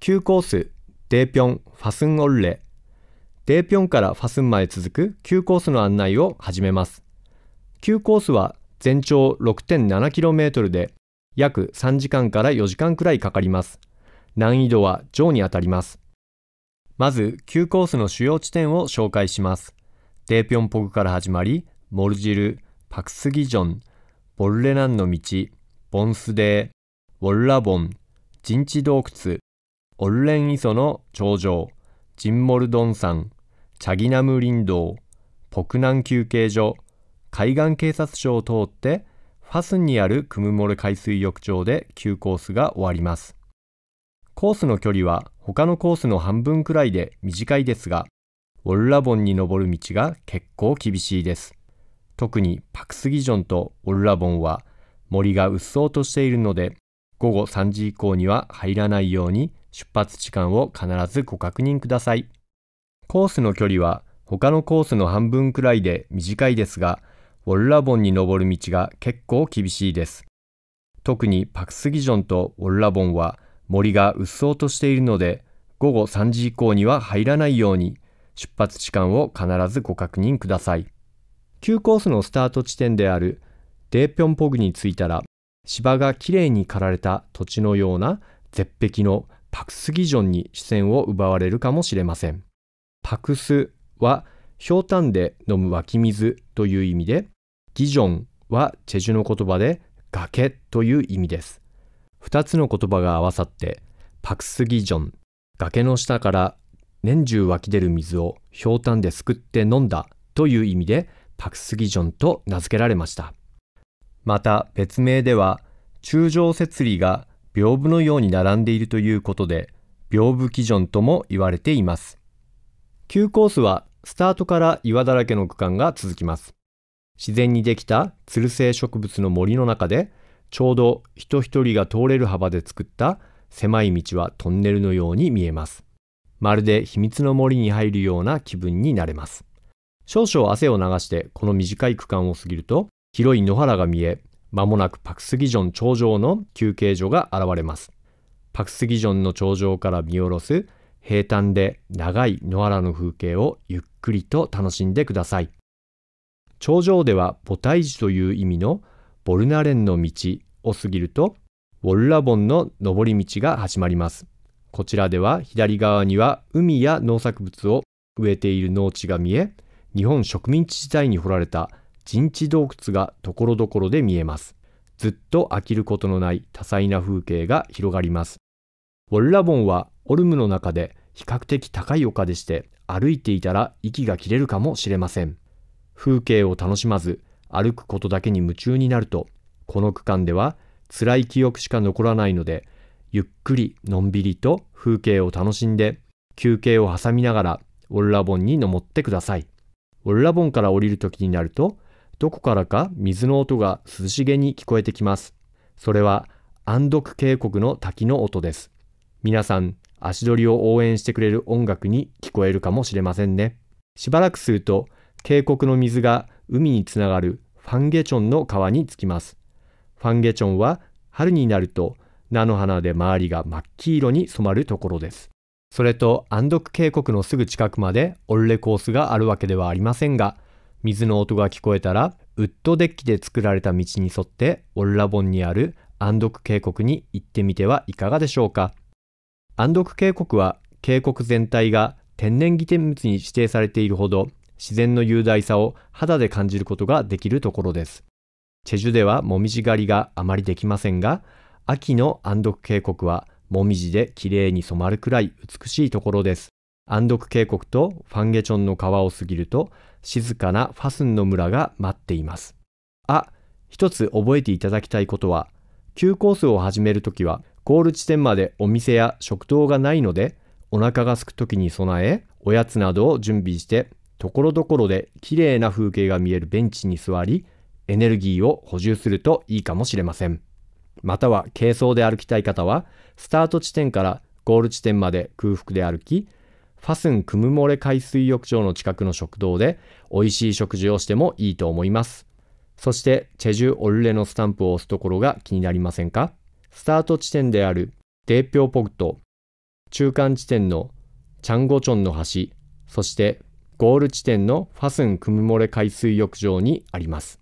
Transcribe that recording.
急コース、デーピョン、ファスンオルレ。デーピョンからファスンまで続く急コースの案内を始めます。急コースは全長 6.7km で、約3時間から4時間くらいかかります。難易度は上にあたります。まず、急コースの主要地点を紹介します。デーピョンポグから始まり、モルジル、パクスギジョン、ボルレナンの道、ボンスデー、ウォルラボン、陣地洞窟、オルレン磯の頂上、ジンモルドン山、チャギナム林道、北南休憩所、海岸警察署を通って、ファスンにあるクムモル海水浴場で急コースが終わります。コースの距離は他のコースの半分くらいで短いですが、オルラボンに登る道が結構厳しいです。特にパクスギジョンとオルラボンは森がうっそうとしているので、午後3時以降には入らないように出発時間を必ずご確認ください。コースの距離は他のコースの半分くらいで短いですが、ウォルラボンに登る道が結構厳しいです。特にパクスギジョンとウォルラボンは森がうっそうとしているので、午後3時以降には入らないように、出発時間を必ずご確認ください。急コースのスタート地点であるデーピョンポグに着いたら、芝がきれいに刈られた土地のような絶壁のパクスギジョンに視線を奪われるかもしれません。パクスは、ひょうたんで飲む湧き水という意味で、ギジョンはチェジュの言葉で崖という意味です。2つの言葉が合わさって、パクスギジョン、崖の下から年中湧き出る水をひょうたんですくって飲んだという意味で、パクスギジョンと名付けられました。また別名では、中上節理が屏風のように並んでいるということで、屏風基準とも言われています。急コースはスタートから岩だらけの区間が続きます。自然にできた鶴る性植物の森の中で、ちょうど人一人が通れる幅で作った狭い道はトンネルのように見えます。まるで秘密の森に入るような気分になれます。少々汗を流してこの短い区間を過ぎると、広い野原が見え、まもなくパクスギジョン頂上の休憩所が現れます。パクスギジョンの頂上から見下ろす平坦で長い野原の風景をゆっくりと楽しんでください。頂上では母体寺という意味のボルナレンの道を過ぎるとウォルラボンの登り道が始まります。こちらでは左側には海や農作物を植えている農地が見え、日本植民地時代に掘られた陣地洞窟が所々で見えます。ずっと飽きることのない多彩な風景が広がります。ウォルラボンはオルムの中で比較的高い丘でして歩いていたら息が切れるかもしれません。風景を楽しまず歩くことだけに夢中になると、この区間では辛い記憶しか残らないので、ゆっくりのんびりと風景を楽しんで休憩を挟みながらウォルラボンに登ってください。ウォルラボンから降りる時になるとどこからか水の音が涼しげに聞こえてきます。それは安徳渓谷の滝の音です。皆さん、足取りを応援してくれる音楽に聞こえるかもしれませんね。しばらくすると、渓谷の水が海につながるファンゲチョンの川に着きます。ファンゲチョンは春になると菜の花で周りが真っ黄色に染まるところです。それと安徳渓谷のすぐ近くまでオルレコースがあるわけではありませんが、水の音が聞こえたら、ウッドデッキで作られた道に沿ってオルラボンにある安徳渓谷に行ってみてはいかがでしょうか。安徳渓谷は渓谷全体が天然記天物に指定されているほど自然の雄大さを肌で感じることができるところです。チェジュではもみじ狩りがあまりできませんが、秋の安徳渓谷はもみじで綺麗に染まるくらい美しいところです。安徳渓谷とファンゲチョンの川を過ぎると静かなファスンの村が待っています。あ、一つ覚えていただきたいことは、急コースを始めるときは、ゴール地点までお店や食堂がないので、お腹が空くときに備え、おやつなどを準備して、ところどころで綺麗な風景が見えるベンチに座り、エネルギーを補充するといいかもしれません。または軽装で歩きたい方は、スタート地点からゴール地点まで空腹で歩き、ファスンクムモレ海水浴場の近くの食堂で美味しい食事をしてもいいと思います。そして、チェジュ・オルレのスタンプを押すところが気になりませんかスタート地点であるデーピョーポグト、中間地点のチャンゴチョンの橋、そしてゴール地点のファスン・クムモレ海水浴場にあります。